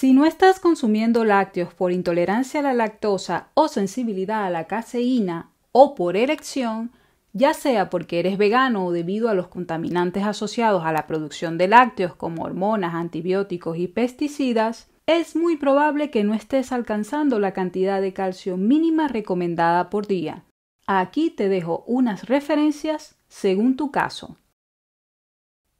Si no estás consumiendo lácteos por intolerancia a la lactosa o sensibilidad a la caseína o por erección, ya sea porque eres vegano o debido a los contaminantes asociados a la producción de lácteos como hormonas, antibióticos y pesticidas, es muy probable que no estés alcanzando la cantidad de calcio mínima recomendada por día. Aquí te dejo unas referencias según tu caso.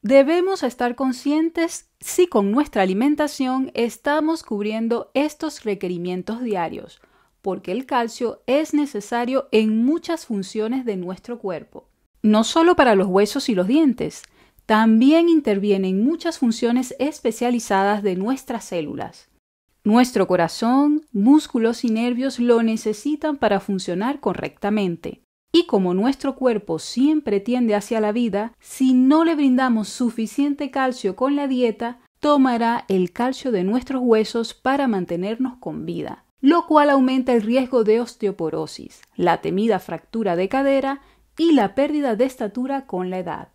Debemos estar conscientes si con nuestra alimentación estamos cubriendo estos requerimientos diarios, porque el calcio es necesario en muchas funciones de nuestro cuerpo. No solo para los huesos y los dientes, también intervienen muchas funciones especializadas de nuestras células. Nuestro corazón, músculos y nervios lo necesitan para funcionar correctamente. Y como nuestro cuerpo siempre tiende hacia la vida, si no le brindamos suficiente calcio con la dieta, tomará el calcio de nuestros huesos para mantenernos con vida, lo cual aumenta el riesgo de osteoporosis, la temida fractura de cadera y la pérdida de estatura con la edad.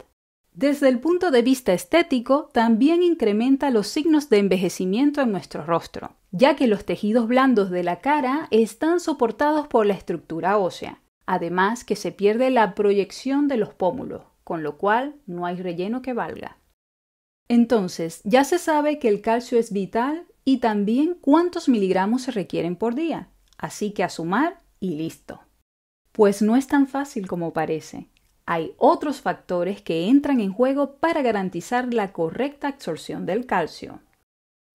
Desde el punto de vista estético, también incrementa los signos de envejecimiento en nuestro rostro, ya que los tejidos blandos de la cara están soportados por la estructura ósea, Además que se pierde la proyección de los pómulos, con lo cual no hay relleno que valga. Entonces, ya se sabe que el calcio es vital y también cuántos miligramos se requieren por día. Así que a sumar y listo. Pues no es tan fácil como parece. Hay otros factores que entran en juego para garantizar la correcta absorción del calcio.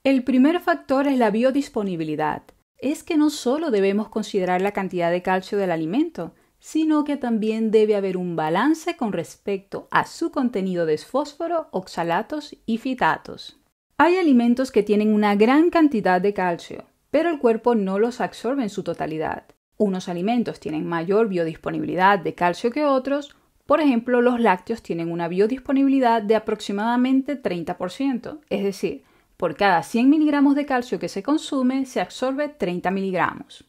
El primer factor es la biodisponibilidad. Es que no solo debemos considerar la cantidad de calcio del alimento, sino que también debe haber un balance con respecto a su contenido de fósforo, oxalatos y fitatos. Hay alimentos que tienen una gran cantidad de calcio, pero el cuerpo no los absorbe en su totalidad. Unos alimentos tienen mayor biodisponibilidad de calcio que otros, por ejemplo, los lácteos tienen una biodisponibilidad de aproximadamente 30%, es decir, por cada 100 miligramos de calcio que se consume se absorbe 30 miligramos.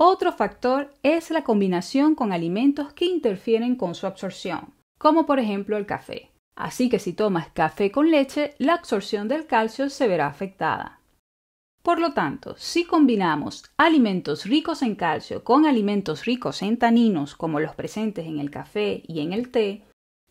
Otro factor es la combinación con alimentos que interfieren con su absorción, como por ejemplo el café. Así que si tomas café con leche, la absorción del calcio se verá afectada. Por lo tanto, si combinamos alimentos ricos en calcio con alimentos ricos en taninos como los presentes en el café y en el té,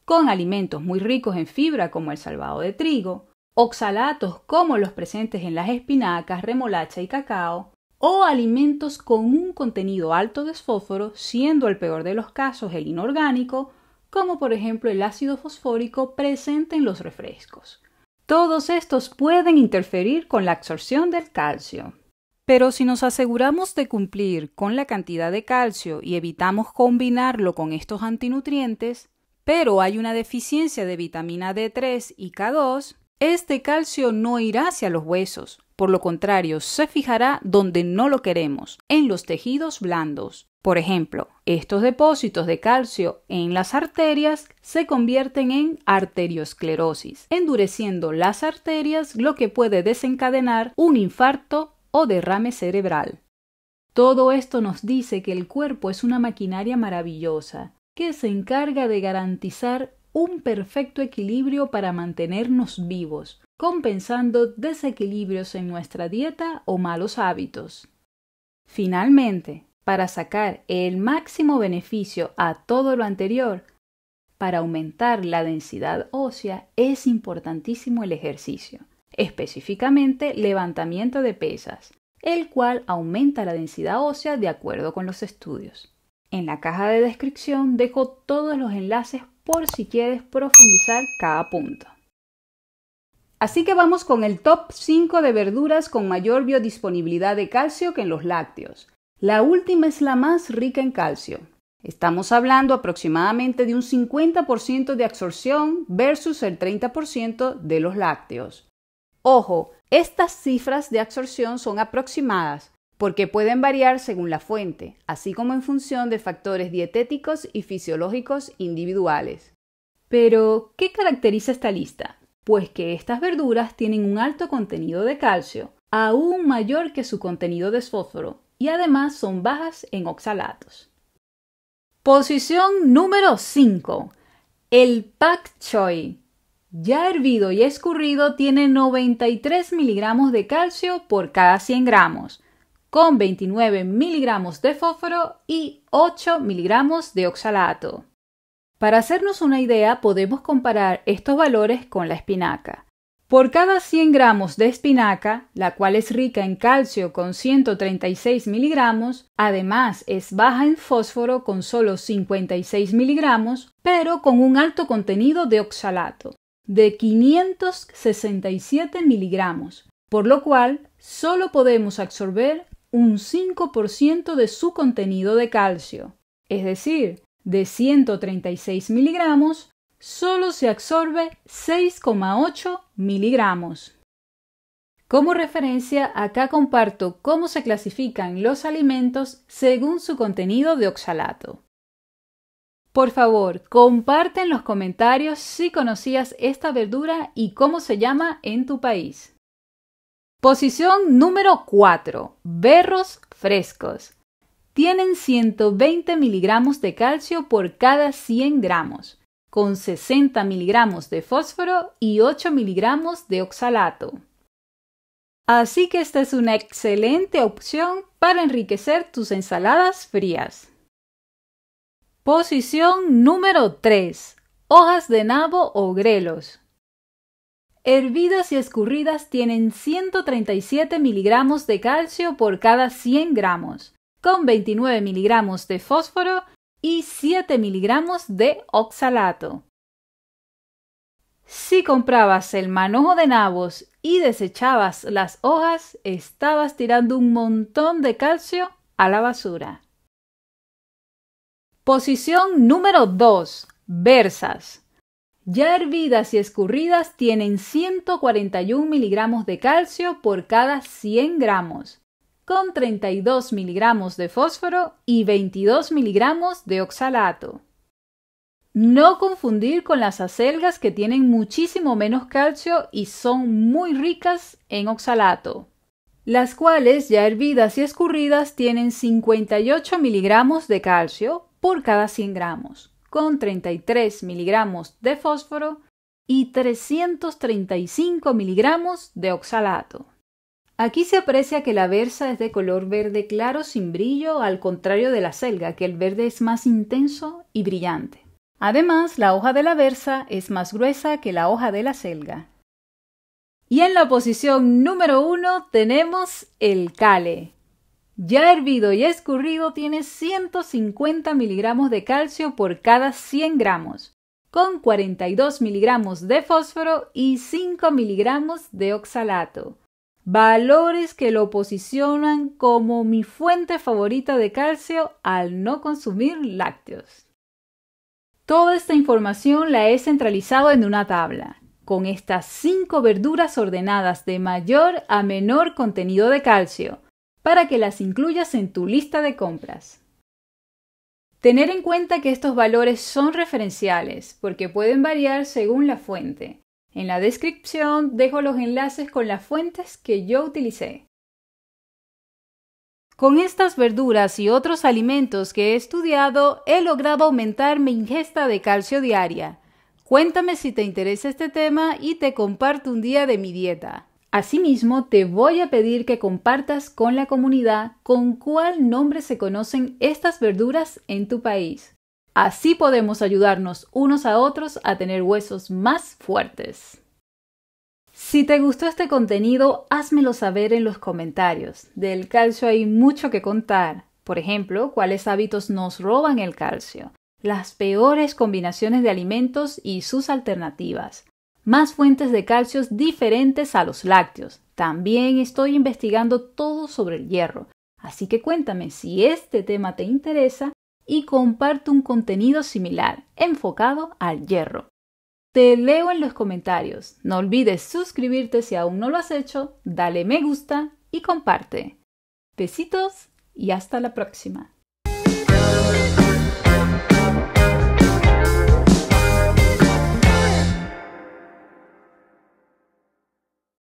con alimentos muy ricos en fibra como el salvado de trigo, oxalatos como los presentes en las espinacas, remolacha y cacao, o alimentos con un contenido alto de fósforo, siendo el peor de los casos el inorgánico, como por ejemplo el ácido fosfórico presente en los refrescos. Todos estos pueden interferir con la absorción del calcio. Pero si nos aseguramos de cumplir con la cantidad de calcio y evitamos combinarlo con estos antinutrientes, pero hay una deficiencia de vitamina D3 y K2, este calcio no irá hacia los huesos, por lo contrario, se fijará donde no lo queremos, en los tejidos blandos. Por ejemplo, estos depósitos de calcio en las arterias se convierten en arteriosclerosis, endureciendo las arterias, lo que puede desencadenar un infarto o derrame cerebral. Todo esto nos dice que el cuerpo es una maquinaria maravillosa, que se encarga de garantizar un perfecto equilibrio para mantenernos vivos, compensando desequilibrios en nuestra dieta o malos hábitos. Finalmente, para sacar el máximo beneficio a todo lo anterior, para aumentar la densidad ósea es importantísimo el ejercicio, específicamente levantamiento de pesas, el cual aumenta la densidad ósea de acuerdo con los estudios. En la caja de descripción dejo todos los enlaces por si quieres profundizar cada punto. Así que vamos con el top 5 de verduras con mayor biodisponibilidad de calcio que en los lácteos. La última es la más rica en calcio. Estamos hablando aproximadamente de un 50% de absorción versus el 30% de los lácteos. Ojo, estas cifras de absorción son aproximadas, porque pueden variar según la fuente, así como en función de factores dietéticos y fisiológicos individuales. Pero, ¿qué caracteriza esta lista? Pues que estas verduras tienen un alto contenido de calcio, aún mayor que su contenido de fósforo, y además son bajas en oxalatos. Posición número 5. El pak choi. Ya hervido y escurrido tiene 93 miligramos de calcio por cada 100 gramos con 29 miligramos de fósforo y 8 miligramos de oxalato. Para hacernos una idea, podemos comparar estos valores con la espinaca. Por cada 100 gramos de espinaca, la cual es rica en calcio con 136 miligramos, además es baja en fósforo con solo 56 miligramos, pero con un alto contenido de oxalato, de 567 miligramos, por lo cual solo podemos absorber un 5% de su contenido de calcio, es decir, de 136 miligramos, solo se absorbe 6,8 miligramos. Como referencia, acá comparto cómo se clasifican los alimentos según su contenido de oxalato. Por favor, comparte en los comentarios si conocías esta verdura y cómo se llama en tu país. Posición número 4. Berros frescos. Tienen 120 miligramos de calcio por cada 100 gramos, con 60 miligramos de fósforo y 8 miligramos de oxalato. Así que esta es una excelente opción para enriquecer tus ensaladas frías. Posición número 3. Hojas de nabo o grelos hervidas y escurridas tienen 137 miligramos de calcio por cada 100 gramos, con 29 miligramos de fósforo y 7 miligramos de oxalato. Si comprabas el manojo de nabos y desechabas las hojas, estabas tirando un montón de calcio a la basura. Posición número 2. Versas ya hervidas y escurridas tienen 141 miligramos de calcio por cada 100 gramos, con 32 miligramos de fósforo y 22 miligramos de oxalato. No confundir con las acelgas que tienen muchísimo menos calcio y son muy ricas en oxalato, las cuales ya hervidas y escurridas tienen 58 miligramos de calcio por cada 100 gramos con 33 miligramos de fósforo y 335 miligramos de oxalato. Aquí se aprecia que la versa es de color verde claro sin brillo, al contrario de la selga, que el verde es más intenso y brillante. Además, la hoja de la versa es más gruesa que la hoja de la selga. Y en la posición número 1 tenemos el cale, ya hervido y escurrido tiene 150 miligramos de calcio por cada 100 gramos, con 42 miligramos de fósforo y 5 miligramos de oxalato. Valores que lo posicionan como mi fuente favorita de calcio al no consumir lácteos. Toda esta información la he centralizado en una tabla, con estas 5 verduras ordenadas de mayor a menor contenido de calcio para que las incluyas en tu lista de compras. Tener en cuenta que estos valores son referenciales porque pueden variar según la fuente. En la descripción dejo los enlaces con las fuentes que yo utilicé. Con estas verduras y otros alimentos que he estudiado, he logrado aumentar mi ingesta de calcio diaria. Cuéntame si te interesa este tema y te comparto un día de mi dieta. Asimismo, te voy a pedir que compartas con la comunidad con cuál nombre se conocen estas verduras en tu país. Así podemos ayudarnos unos a otros a tener huesos más fuertes. Si te gustó este contenido, házmelo saber en los comentarios. Del calcio hay mucho que contar. Por ejemplo, cuáles hábitos nos roban el calcio, las peores combinaciones de alimentos y sus alternativas más fuentes de calcios diferentes a los lácteos. También estoy investigando todo sobre el hierro. Así que cuéntame si este tema te interesa y comparte un contenido similar, enfocado al hierro. Te leo en los comentarios. No olvides suscribirte si aún no lo has hecho, dale me gusta y comparte. Besitos y hasta la próxima.